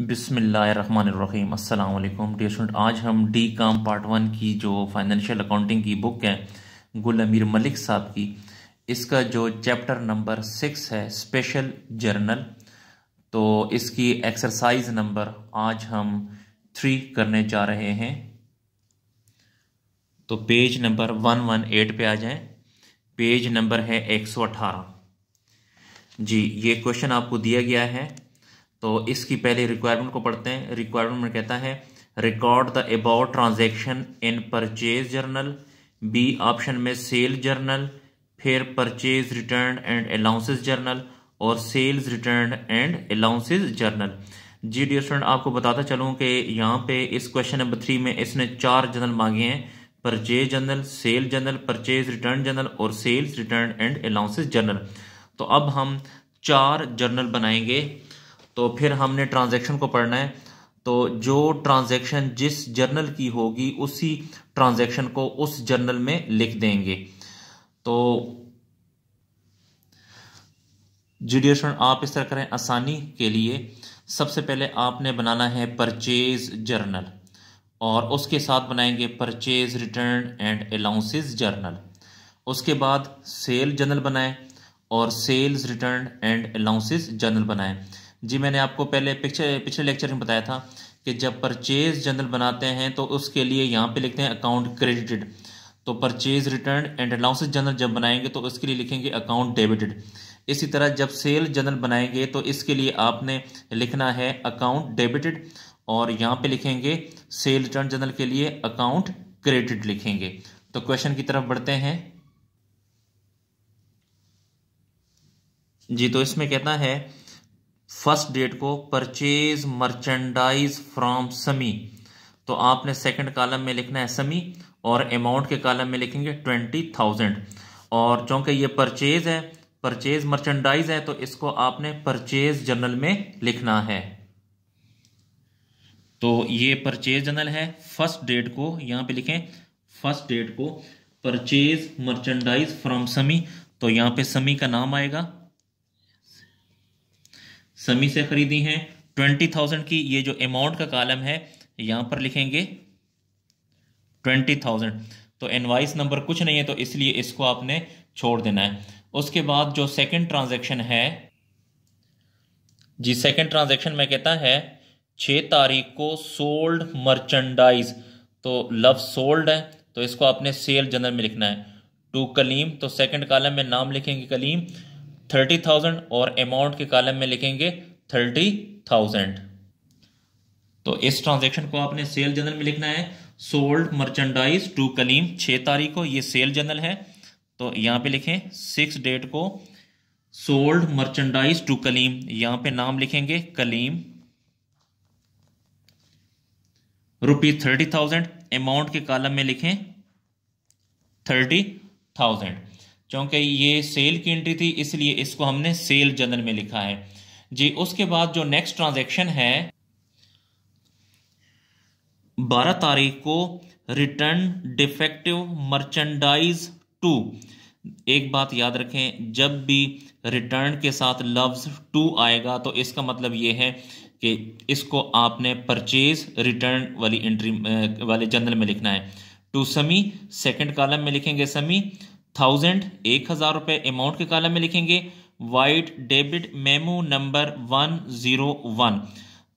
बिसमीम अल्लाम dear student आज हम डी काम पार्ट वन की जो फाइनेंशियल अकाउंटिंग की बुक है गुल अमीर मलिक साहब की इसका जो चैप्टर नंबर सिक्स है स्पेशल जर्नल तो इसकी एक्सरसाइज नंबर आज हम थ्री करने जा रहे हैं तो page number one one eight पे आ जाएं पेज नंबर है एक सौ अठारह जी ये क्वेश्चन आपको दिया गया है तो इसकी पहले रिक्वायरमेंट को पढ़ते हैं रिक्वायरमेंट में कहता है record the about transaction in purchase journal B option में सेल जर्नल फिर purchase return and allowances journal और sales return and allowances journal जी डी स्टूडेंट आपको बताता चलूँ कि यहाँ पे इस क्वेश्चन नंबर थ्री में इसने चार जर्नल मांगे हैं purchase journal sale journal purchase return journal और sales return and allowances journal तो अब हम चार जर्नल बनाएंगे तो फिर हमने ट्रांजैक्शन को पढ़ना है तो जो ट्रांजैक्शन जिस जर्नल की होगी उसी ट्रांजैक्शन को उस जर्नल में लिख देंगे तो जी आप इस तरह करें आसानी के लिए सबसे पहले आपने बनाना है परचेज जर्नल और उसके साथ बनाएंगे purchase return and allowances journal उसके बाद सेल जर्नल बनाएं और sales return and allowances journal बनाएं जी मैंने आपको पहले पिछले पिछले लेक्चर में बताया था कि जब परचेज जनरल बनाते हैं तो उसके लिए यहाँ पे लिखते हैं अकाउंट क्रेडिटेड तो purchase return and allowances journal जब बनाएंगे तो उसके लिए लिखेंगे अकाउंट डेबिटेड इसी तरह जब सेल जनरल बनाएंगे तो इसके लिए आपने लिखना है अकाउंट डेबिटेड और यहाँ पे लिखेंगे सेल रिटर्न जनरल के लिए अकाउंट क्रेडिट लिखेंगे तो क्वेश्चन की तरफ बढ़ते हैं जी तो इसमें कहना है फर्स्ट डेट को परचेज मर्चेंडाइज फ्रॉम समी तो आपने सेकंड कॉलम में लिखना है समी और अमाउंट के कॉलम में लिखेंगे ट्वेंटी थाउजेंड और चूंकि ये परचेज है परचेज मर्चेंडाइज है तो इसको आपने परचेज जर्नल में लिखना है तो ये परचेज जर्नल है फर्स्ट डेट को यहां पे लिखें फर्स्ट डेट को परचेज मर्चेंडाइज फ्रॉम समी तो यहां पे समी का नाम आएगा समी से खरीदी हैं ट्वेंटी थाउजेंड की ये जो अमाउंट का कॉलम है यहाँ पर लिखेंगे ट्वेंटी थाउजेंड तो इनवाइस नंबर कुछ नहीं है तो इसलिए इसको आपने छोड़ देना है उसके बाद जो सेकंड ट्रांजैक्शन है जी सेकंड ट्रांजैक्शन में कहता है छः तारीख को सोल्ड मर्चेंडाइज तो लव सोल्ड है तो इसको आपने सेल जनरल में लिखना है टू कलीम तो सेकंड कॉलम में नाम लिखेंगे कलीम थर्टी थाउजेंड और अमाउंट के कॉलम में लिखेंगे थर्टी थाउजेंड तो इस ट्रांजेक्शन को आपने सेल जनरल में लिखना है सोल्ड मर्चेंडाइज टू कलीम छह तारीख को ये सेल जनरल है तो यहां पे लिखें सिक्स डेट को सोल्ड मर्चेंडाइज टू कलीम यहां पे नाम लिखेंगे Kaleem rupees thirty thousand amount के कॉलम में लिखें थर्टी थाउजेंड क्योंकि ये सेल की एंट्री थी इसलिए इसको हमने सेल जनरल में लिखा है जी उसके बाद जो नेक्स्ट ट्रांजेक्शन है बारह तारीख को रिटर्न डिफेक्टिव मर्चेंडाइज टू एक बात याद रखें जब भी रिटर्न के साथ लफ्ज़ टू आएगा तो इसका मतलब यह है कि इसको आपने परचेज रिटर्न वाली एंट्री वाले जनरल में लिखना है टू समी सेकंड कॉलम में लिखेंगे समी थाउजेंड एक हज़ार रुपए अमाउंट के कालम में लिखेंगे vide debit memo number one zero one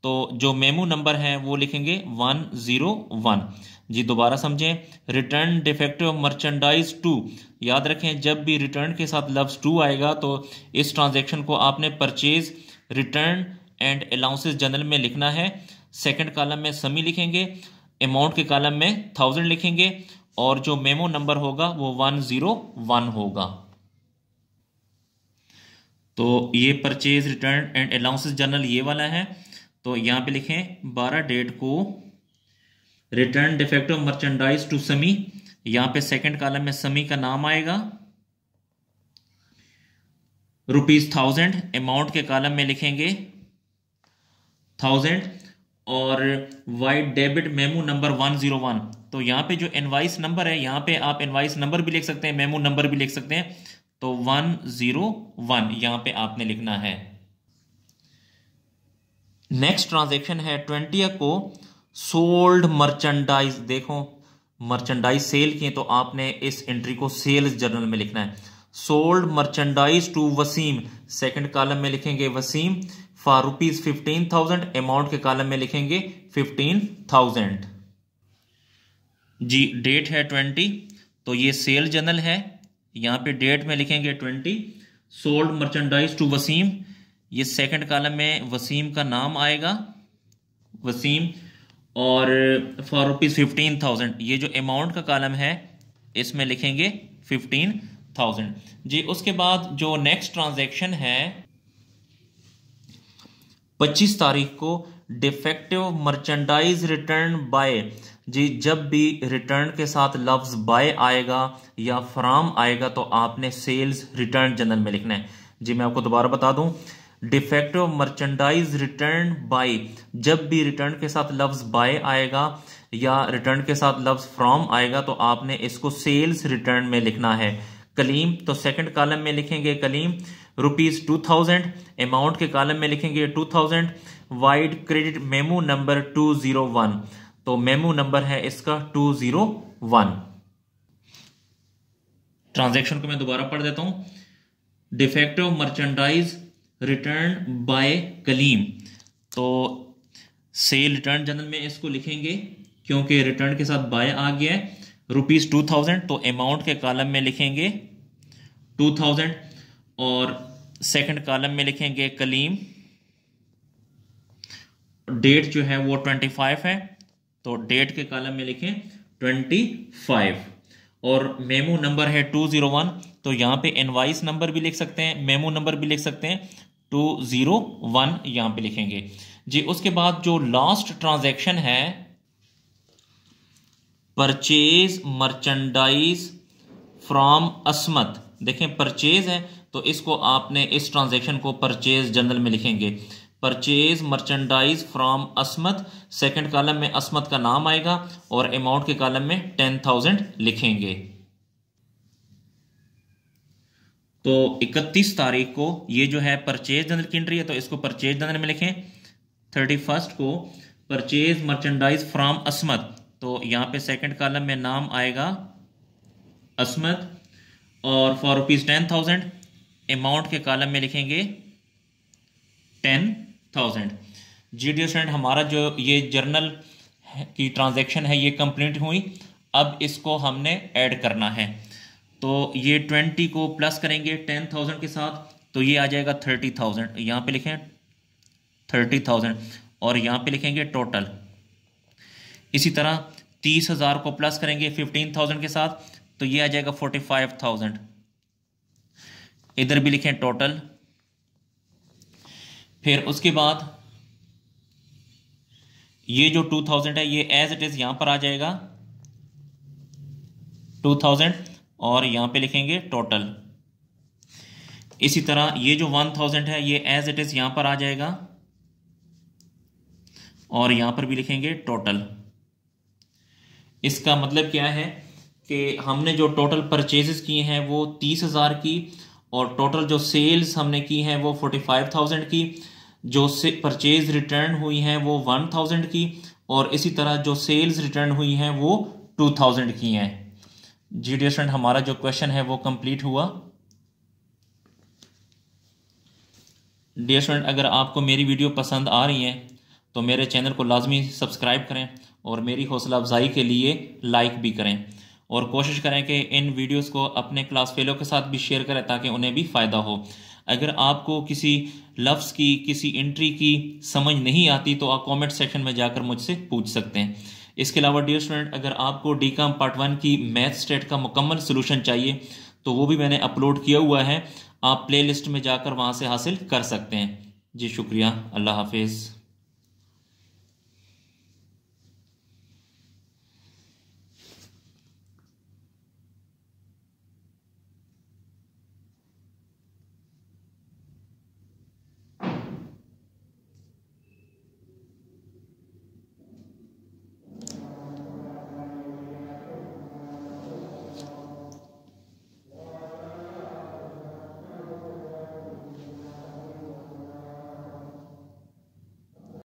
तो जो मेमो नंबर है वो लिखेंगे वन ज़ीरो वन जी दोबारा समझें रिटर्न डिफेक्टिव मर्चेंडाइज टू याद रखें जब भी रिटर्न के साथ लफ्स टू आएगा तो इस ट्रांजेक्शन को आपने purchase return and allowances journal में लिखना है सेकंड कॉलम में समी लिखेंगे अमाउंट के कॉलम में थाउजेंड लिखेंगे और जो मेमो नंबर होगा वो वन ज़ीरो वन होगा तो ये purchase return and allowances journal ये वाला है तो यहां पे लिखें बारह डेट को return defect of merchandise to Sami यहां पे सेकंड कॉलम में समी का नाम आएगा रुपीज़ थाउजेंड अमाउंट के कॉलम में लिखेंगे थाउजेंड और vide debit memo number one zero one तो यहाँ पे जो इनवाइस नंबर है यहाँ पे आप इनवाइस नंबर भी लिख सकते हैं मेमो नंबर भी लिख सकते हैं तो वन ज़ीरो वन यहाँ पे आपने लिखना है नेक्स्ट ट्रांजेक्शन है ट्वेंटी को सोल्ड मर्चेंडाइज देखो मर्चेंडाइज सेल किए तो आपने इस एंट्री को सेल्स जर्नल में लिखना है sold merchandise to Waseem second column में लिखेंगे Waseem for rupees fifteen thousand amount के कॉलम में लिखेंगे फिफ्टीन थाउजेंड जी डेट है ट्वेंटी तो ये सेल जनरल है यहाँ पे डेट में लिखेंगे twenty sold merchandise to Waseem ये सेकंड कॉलम में वसीम का नाम आएगा वसीम और फॉर रुपीज़ फिफ्टीन थाउजेंड ये जो अमाउंट का कॉलम है इसमें लिखेंगे फिफ्टीन थाउजेंड जी उसके बाद जो नेक्स्ट ट्रांजेक्शन है पच्चीस तारीख को डिफेक्टिव मर्चेंडाइज रिटर्न बाय जी जब भी रिटर्न के साथ लफ्ज बाय आएगा या फ्राम आएगा तो आपने सेल्स रिटर्न जनरल में लिखना है जी मैं आपको दोबारा बता दूं डिफेक्टिव मर्चेंडाइज रिटर्न बाय जब भी रिटर्न के साथ लफ्ज बाय आएगा या रिटर्न के साथ लफ्ज फ्रॉम आएगा तो आपने इसको सेल्स रिटर्न में लिखना है कलीम तो सेकंड कॉलम में लिखेंगे Kaleem rupees two thousand amount के कॉलम में लिखेंगे two thousand vide credit memo number 201 तो मेमो नंबर है इसका 201 ट्रांजेक्शन को मैं दोबारा पढ़ देता हूं defective merchandise return by Kaleem तो सेल रिटर्न जनरल में इसको लिखेंगे क्योंकि रिटर्न के साथ बाय आ गया है रुपीज़ टू थाउजेंड तो अमाउंट के कॉलम में लिखेंगे टू थाउजेंड और सेकंड कॉलम में लिखेंगे कलीम डेट जो है वो ट्वेंटी फाइव है तो डेट के कॉलम में लिखें ट्वेंटी फाइव और मेमो नंबर है टू ज़ीरो वन तो यहाँ पे एनवाइस नंबर भी लिख सकते हैं मेमो नंबर भी लिख सकते हैं टू ज़ीरो वन यहाँ पे लिखेंगे जी उसके बाद जो लास्ट ट्रांजेक्शन है परचेज मर्चेंडाइज फ्रॉम असमत देखें परचेज है तो इसको आपने इस ट्रांजेक्शन को परचेज जनरल में लिखेंगे purchase merchandise from Asmat second column में असमत का नाम आएगा और अमाउंट के कॉलम में टेन थाउजेंड लिखेंगे तो इकतीस तारीख को ये जो है परचेज जनरल की एंट्री है तो इसको परचेज जनरल में लिखें फर्स्ट को परचेज मर्चेंडाइज फ्रॉम असमत तो यहां पे सेकंड कॉलम में नाम आएगा असमत और for rupees ten thousand amount के कॉलम में लिखेंगे टेन थाउजेंड जी डी स्टूडेंट हमारा जो ये जर्नल की ट्रांजेक्शन है ये कंप्लीट हुई अब इसको हमने ऐड करना है तो ये ट्वेंटी को प्लस करेंगे टेन थाउजेंड के साथ तो ये आ जाएगा थर्टी थाउजेंड यहाँ पे लिखें थर्टी थाउजेंड और यहाँ पे लिखेंगे टोटल इसी तरह तीस हज़ार को प्लस करेंगे फिफ्टीन थाउजेंड के साथ तो ये आ जाएगा फोर्टी फाइव थाउजेंड इधर भी लिखें टोटल फिर उसके बाद ये जो 2000 है ये एज इट इज़ यहां पर आ जाएगा 2000 और यहां पे लिखेंगे टोटल इसी तरह ये जो 1000 है ये एज इट इज़ यहां पर आ जाएगा और यहां पर भी लिखेंगे टोटल इसका मतलब क्या है कि हमने जो टोटल परचेजेस किए हैं वो तीस हज़ार की और टोटल जो सेल्स हमने की हैं वो फोर्टी फाइव थाउजेंड की जो से परचेज रिटर्न हुई हैं वो वन थाउजेंड की और इसी तरह जो सेल्स रिटर्न हुई हैं वो टू थाउजेंड की हैं जी डी स्टूडेंट हमारा जो क्वेश्चन है वो कंप्लीट हुआ डियर स्टूडेंट अगर आपको मेरी वीडियो पसंद आ रही है तो मेरे चैनल को लाजमी सब्सक्राइब करें और मेरी हौसला अफजाई के लिए लाइक भी करें और कोशिश करें कि इन वीडियोस को अपने क्लास फेलो के साथ भी शेयर करें ताकि उन्हें भी फ़ायदा हो अगर आपको किसी लफ्स की किसी एंट्री की समझ नहीं आती तो आप कमेंट सेक्शन में जाकर मुझसे पूछ सकते हैं इसके अलावा डियर स्टूडेंट अगर आपको डी काम पार्ट वन की मैथ स्टेट का मुकम्मल सोल्यूशन चाहिए तो वो भी मैंने अपलोड किया हुआ है आप प्लेलिस्ट में जाकर वहाँ से हासिल कर सकते हैं जी शुक्रिया अल्लाह हाफिज़